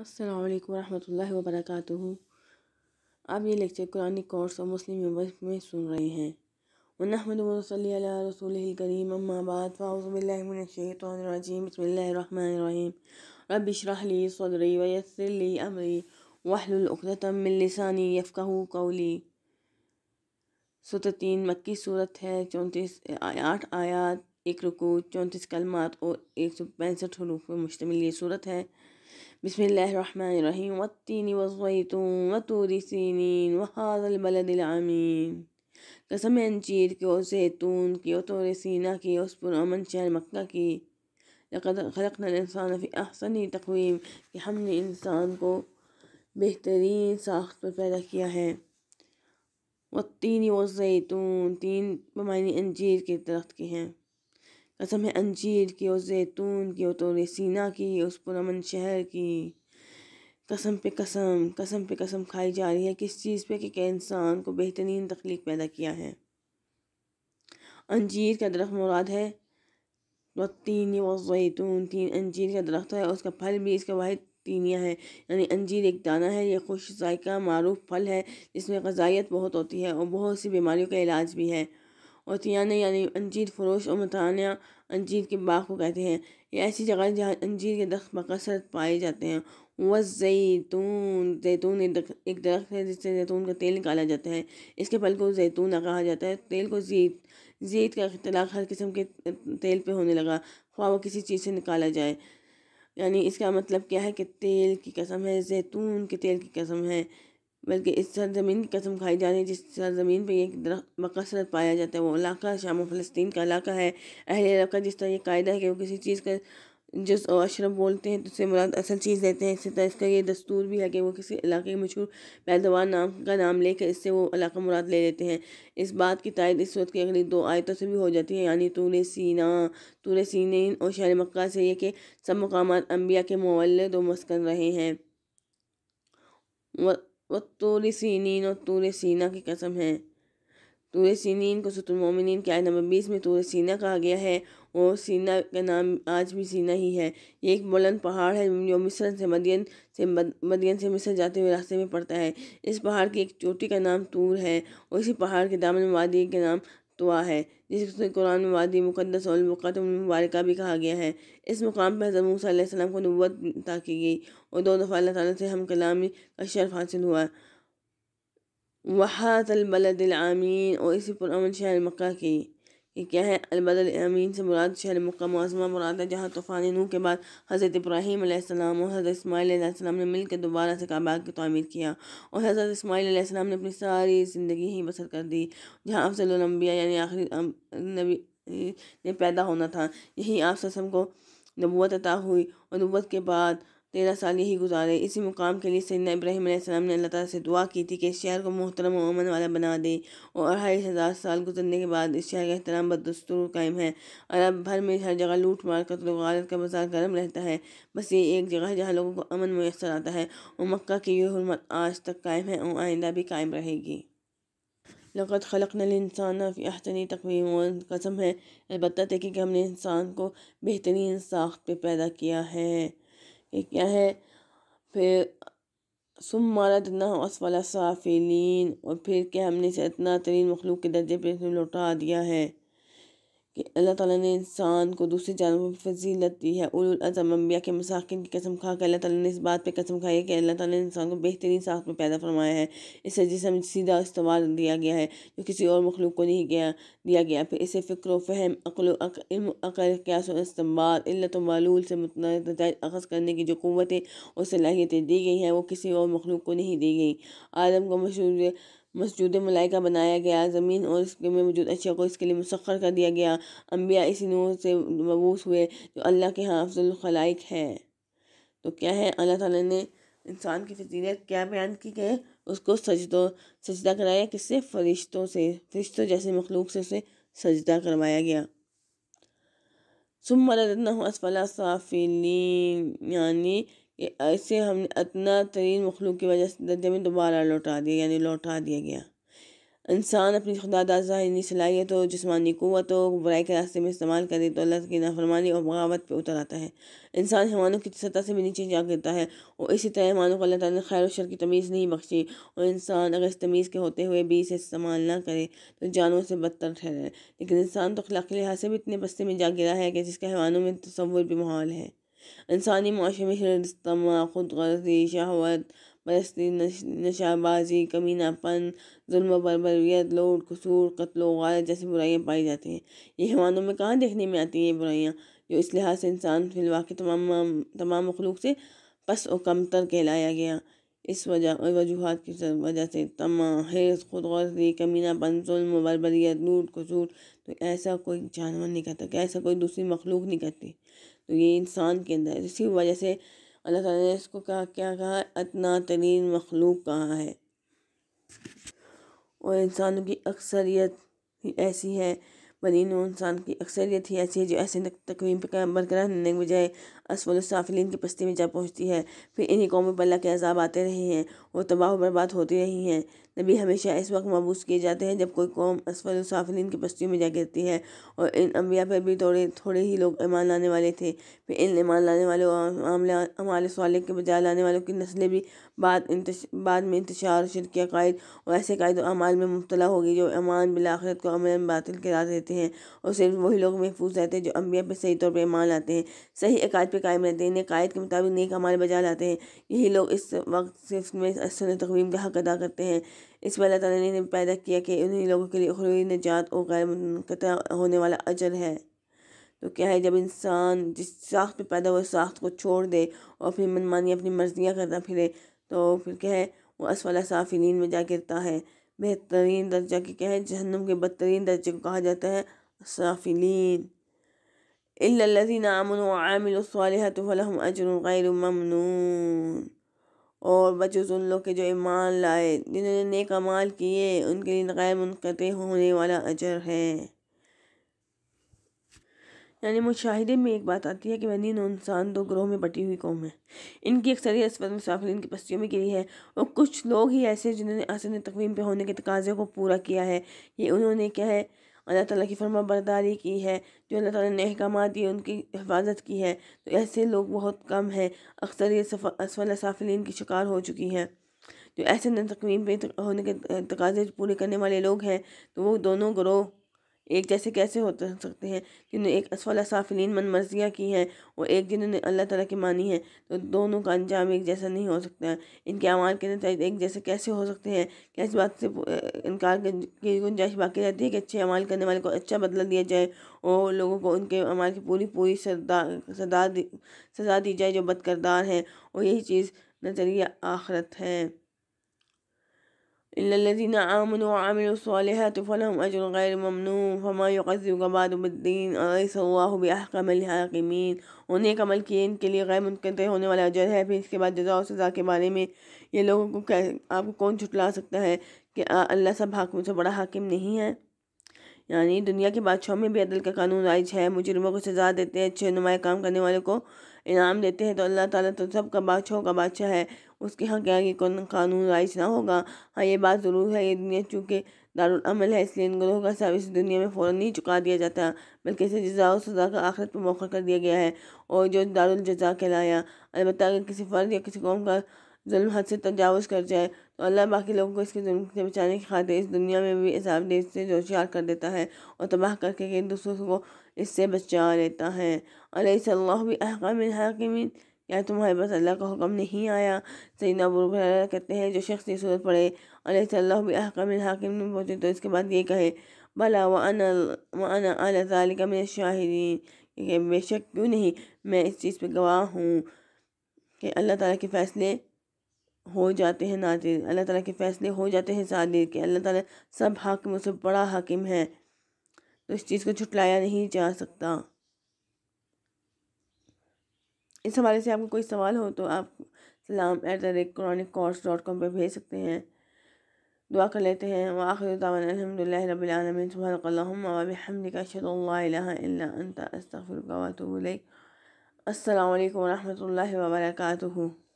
असलकम वरहमतुल्लाहि वर्क आप ये लेक्चर कुरानी कोर्स और मुस्लिम यूनिवर्स में सुन रहे हैं वनहमद वसली रसूल करीम अम्माबाद फ़ाउज़बिल्लिमिनशैतरजीम बसमीम सदरी वयसरली अमरी वहलतमिलसानी यफ़ाह कौली सतीन मक्की सूरत है चौंतीस आठ आयात एक रुकू चौंतीस कलमात और एक सौ पैंसठ हरूफ में मुश्तमिल सूरत है بسم الله الرحمن الرحيم والتين والزيتون وطور سينين وهذا البلد العميم قسم انجيل كي وزيتون كي کی سينا كي وسبر ومن اور مكة كي لقد خلقنا الانسان في احسن تقويم كي ہم الإنسان كو بهترين ساخت پر پیدا هي والتين والزيتون تين بمعنى انجيل كي ترخت كي هي कसम है अंजीर की और जैतून की और तोरे सीना की उस पुरमन शहर की कसम पे कसम कसम पे कसम खाई जा रही है किस चीज़ पे कि के इंसान को बेहतरीन तख्लीक पैदा किया है अंजीर का दरख्त मुराद है वह तो तीनी व जैतून तीन अंजीर का दरख्त है और उसका फल भी इसका वाहिद तीनिया है यानी अंजीर एक दाना है यह खुश जायका मारूफ फल है जिसमें गजाइत बहुत होती है और बहुत सी बीमारियों का इलाज भी है और तियाने यानी अंजीर फरोश और मताना अंजीर के बाग को कहते हैं ये ऐसी जगह है जहाँ अंजीर के दरख्त बकसरत पाए जाते हैं व जैतून जैतून एक दरख्त है जिससे जैतून का तेल निकाला जाता है इसके फल को जैतून कहा जाता है तेल को जीत जीत का इतलाक हर किस्म के तेल पर होने लगा ख्वा वो किसी चीज़ से निकाला जाए यानी इसका मतलब क्या है कि तेल की कसम है जैतून के तेल की कसम है बल्कि इस सरजमीन की कसम खाई जा रही है जिस सरजमीन पर एक दरख्त बकसरत पाया जाता है वो इलाका शाम फ़लस्तीन का इलाका है अहल इलाका जिस तरह ये कायदा है कि वो किसी चीज़ का जिस और अशरफ बोलते हैं तो उससे मुराद असल चीज़ देते हैं इसी तरह इसका ये दस्तूर भी है कि वो किसी इलाके के मशहूर पैदावार नाम का नाम लेकर इससे वो इलाका मुराद ले लेते हैं इस बात की तायद इस वक्त की अगली दो आयतों से भी हो जाती है यानी तूर सीना तूर सीन और शहर मक्का से ये कि सब मकाम अम्बिया के मवलद दो मस्कन रहे हैं व तूर तो सीन और तूर सीना की कसम है तूर सीन को सतुलमोमिन के आय नंबर बीस में तूर सीना कहा गया है और सीना का नाम आज भी सीना ही है ये एक बुलंद पहाड़ है जो मिस्र से मदियन से मदियन से मिस्र जाते हुए रास्ते में पड़ता है इस पहाड़ की एक चोटी का नाम तूर है और इसी पहाड़ के दामन वादी का नाम दुआ है जिसे कुरान में वादी मुकदस और मुबारक भी कहा गया है इस मुकाम पर हज़रत को नब्बत अता की गई और दो दफ़ा अल्लाह ताली से हम कलामी का शर्फ हासिल हुआ आमीन और इसी पुरान शहर मक्का की ये क्या है अमीन से मुराद शहर मक्का मौजमा मुराद है जहाँ तूफ़ान नू के बाद हज़रत इब्राहीम आसमाम और हज़रत इसमाईल आसमाम ने मिलकर दोबारा से काबा की तमीर किया और हज़रत इसमाईल ने अपनी सारी ज़िंदगी ही बसर कर दी जहाँ अफसलम्बिया यानी आखिरी नबी ने पैदा होना था यही आप ससम को नबूत अता हुई और नबूत के बाद तेरह साल यही गुजारे इसी मुकाम के लिए सैन इब्राहिम ने अल्लाह ताला से दुआ की थी कि इस शहर को मोहतरम अमन वाला बना दे और अढ़ाई हज़ार साल गुजरने के बाद इस शहर का एहतराम बदस्तूर कायम है अरब भर में हर जगह लूट मार कर तो का बाजार गर्म रहता है बस ये एक जगह है जहाँ लोगों को अमन मैसर आता है और मक्का की यह हरमत आज तक कायम है और आइंदा भी कायम रहेगी खलक नल इंसान फ़ी तकवीम कसम है अलबत्त अलबत् कि हमने इंसान को बेहतरीन साख्त पर पैदा किया है ये क्या है फिर सुम मरदना साफ़ी साफिलीन और फिर क्या हमने इसे इतना तरीन मखलूक के दर्जे पर लौटा दिया है कि अल्लाह ताला ने इंसान को दूसरे जानवरों पर फजीलत दी है अम्बिया के मसाकिन की कसम खा के अल्लाह ताला ने इस बात पे कसम खाई है कि अल्लाह ताला ने इंसान को बेहतरीन साख में पैदा फरमाया है इसे जिसम सीधा इस्तेमाल दिया गया है जो किसी और मखलूक को नहीं गया दिया गया फिर इसे फ़िक्र फ़हम अकल अकल इस्तेमाल इल्लत मालूल से नतज अखज़ करने की जो क़वतें और सलाहियतें दी गई हैं वो किसी और मखलूक को नहीं दी गई आलम को मशहूर मसजूद मलाइका बनाया गया ज़मीन और इसके में मौजूद अशिया को इसके लिए मुसखर कर दिया गया अम्बिया इसी नूर से मबूस हुए जो अल्लाह के यहाँ अफजलखलाइक है तो क्या है अल्लाह ताला ने इंसान की फजीलत क्या बयान की है उसको सजदों सजदा कराया किससे फरिश्तों से फरिश्तों जैसे मखलूक से उसे सजदा करवाया गया सुम मददना असफला साफिली यानी ऐसे हम इतना तरीन मखलूक की वजह से दर्जे में दोबारा लौटा दिया यानी लौटा दिया गया इंसान अपनी खुदा ज़ाहिनी सलाहियत और तो जिसमानी क़ुतों और बुराई के रास्ते में इस्तेमाल करे तो अल्लाह की नाफरमानी और बगावत पर उतर आता है इंसान हमानों की सतह से भी नीचे जा गिरता है और इसी तरह हमानों को अल्लाह ने खैर शर की तमीज़ नहीं बख्शी और इंसान अगर इस तमीज़ के होते हुए भी इसे इस्तेमाल ना करे तो जानवरों से बदतर ठहरे लेकिन इंसान तो अखलाक लिहाज से भी इतने बस्ते में जा गिरा है कि जिसका हैवानों में तस्वुर भी माहौल है इंसानी माशरे में खुद गर्जी शहवत परस्ती नशाबाजी कमीनापन जुल्म बरबरीत लोट कसूर कत्लो वारत जैसी बुराइयाँ पाई जाती हैं ये हैवानों में कहाँ देखने में आती हैं ये बुराइयाँ जो इस लिहाज से इंसान फिलवा के तमाम तमाम मखलूक से पस व कमतर कहलाया गया इस वजह वजूहत की वजह से तमा हेज खुद गर्जी कमीनापन जुल्म बरबरीत लूट कसूर तो ऐसा कोई जानवर नहीं करता ऐसा कोई दूसरी मखलूक नहीं करती तो ये इंसान के अंदर इसी वजह से अल्लाह ताला ने इसको कहा क्या कहा अतना तरीन मखलूक कहा है और इंसानों की अक्सरियत ही ऐसी है बनी इंसान की अक्सरियत ही ऐसी है जो ऐसे तकवीम पर बरकरार रहने के बजाय असफलसाफिलिन की पस्ती में जा पहुँचती है फिर इन्हीं कौमों पर अल्लाह के अजाब आते रहे हैं और तबाह बर्बाद होती रही हैं नबी हमेशा इस वक्त मबूस किए जाते हैं जब कोई कौम असफलसाफिलिन की पस्ती में जा गिरती है और इन अम्बिया पर भी थोड़े थोड़े ही लोग ईमान लाने वाले थे फिर इन ईमान लाने वालों अमाल सवाल के बजाय लाने वालों की नस्लें भी बाद बाद में इंतशार शिरकी कायद और ऐसे कायद अमाल में मुबला होगी जो ईमान बिलाखरत को अमल बातिल करा देते हैं और सिर्फ वही लोग महफूज रहते हैं जो अम्बिया पर सही तौर पर ईमान लाते हैं सही अकाद पर कायम रहते हैं नेकायत के मुताबिक नेक हमारे बजा लाते हैं यही लोग इस वक्त सिर्फ में असन तकवीम का हक अदा करते हैं इस पर अल्लाह ने पैदा किया कि उन्हीं लोगों के लिए अखरूरी निजात और गैर होने वाला अजर है तो क्या है जब इंसान जिस साख्त पर पैदा हुआ साख्त को छोड़ दे और फिर मनमानी अपनी मर्जियाँ करता फिरे तो फिर क्या है वो असवाला नींद में जा गिरता है बेहतरीन दर्जा के क्या है जहन्नुम के बदतरीन दर्जे को कहा जाता है साफिलीन इल्लल्लज़ीन आमनु वामिलुस्सालिहात फलहुम अजरुन गैरु ममनून और बचुस उन लोग के जो ईमान लाए जिन्होंने नेक अमाल किए उनके लिए गैर मुनक़ होने वाला अजर है यानी मुशाहिदे में एक बात आती है कि बनी इंसान दो ग्रोह में बटी हुई कौम है इनकी अक्सरियत इसबत मुसाफिन की बस्तियों में गिरी है और कुछ लोग ही ऐसे जिन्होंने आसन तकवीम पे होने के तकाजे को पूरा किया है ये उन्होंने क्या है अल्लाह ताला की फर्मा बरदारी की है जो अल्लाह ताला ने अहकाम दिए उनकी हिफाजत की है तो ऐसे लोग बहुत कम हैं अक्सर ये असफल साफिलीन की शिकार हो चुकी हैं जो ऐसे तकवीम पे होने के तकाजे पूरे करने वाले लोग हैं तो वो दोनों ग्रोह एक जैसे कैसे हो सकते हैं जिन्होंने एक असफल साफिलीन मनमर्जियाँ की हैं और एक जिन्होंने अल्लाह तला की मानी है तो दोनों का अंजाम एक जैसा नहीं हो सकता इनके अमाल के नतज एक जैसे कैसे हो सकते हैं क्या इस बात से इनकार की गुंजाइश बाकी रहती है कि अच्छे अमाल करने वाले को अच्छा बदला दिया जाए और लोगों को उनके अमाल की पूरी पूरी सदा सजा दी सजा दी जाए जो बदकरदार हैं और यही चीज़ नज़रिया आखरत है الذين آمنوا وعملوا الصالحات فلهم أجر غير ممنون फमा युकबादुद्दीन अलैहिस्मिन उन्हें कमल किए इनके लिए गैर मुनक़ होने वाला अजर है फिर इसके बाद जजा और सज़ा के बारे में ये लोगों को आपको कौन छुटला सकता है कि अल्लाह सब हाकिम से बड़ा हाकिम नहीं है यानी दुनिया के बादशाहों में भी अदल का कानून राइज है मुजरमों को सज़ा देते हैं अच्छे नुमाया काम करने वालों को इनाम देते हैं तो अल्लाह ताला तो सब का बादशाह का बादशाह है उसके यहाँ क्या ये कानून राइज ना होगा हाँ ये बात ज़रूर है ये दुनिया चूँकि दारुलमल है इसलिए इन गुरुओं का इस दुनिया में फ़ौर नहीं चुका दिया जाता बल्कि इसे जजा और सज़ा का आखिरत पर मौखर कर दिया गया है और जो दारुलजा कहलाया अलबत्त अगर किसी फ़र्द या किसी कौम का जुल्म हद से तजावज़ कर जाए अल्लाह बाकी लोगों को इसकी जुर्म से बचाने की खातिर इस दुनिया में भी इसाब देश से जोशियार कर देता है और तबाह करके दूसरों को इससे बचा लेता है अल्लाह भी अहकाम हाकिमिन या तुम्हारे पास अल्लाह का हुक्म नहीं आया सईना बुरा कहते हैं जो शख्स ये सूरत पढ़े अल्लाह भी अहकाम हाकिम में पहुँचे तो इसके बाद ये कहे भला वाना वाना मेरे शाहिदीन बेशक क्यों नहीं मैं इस चीज़ पर गवाह हूँ कि अल्लाह ताला के फ़ैसले हो जाते हैं नाजिर अल्लाह ताला के फैसले हो जाते हैं सादिर के अल्लाह ताला सब हाकिम से बड़ा हाकिम है तो इस चीज़ को छुटलाया नहीं जा सकता इस हवाले से आपको कोई सवाल हो तो आप सलाम at the rate chronic course dot com पर भेज सकते हैं दुआ कर लेते हैं व आखिर अलहमदिल्ला रबीआलमिन सुबहमदिकाशद अल्लाह वर्का